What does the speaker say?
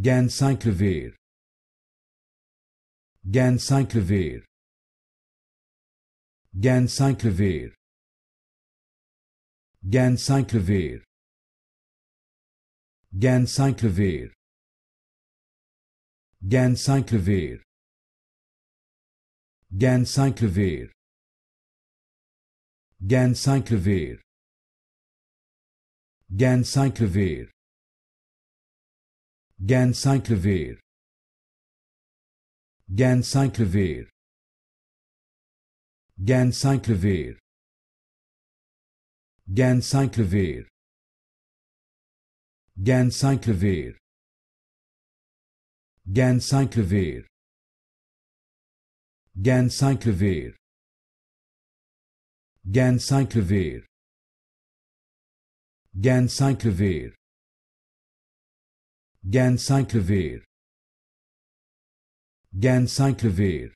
Gan saint ver. Gan Saint-Clover. Gan Saint-Clover. Gan Saint-Clover. Gan saint ver. Gan Saint-Clover. Gan Saint-Clover. Gan Saint-Clover. Gensanklever Gensanklever Gensanklever Gan Gensanklever Gensanklever Gensanklever Gensanklever Gensanklever Gan Sinclair. Gan Sinclair.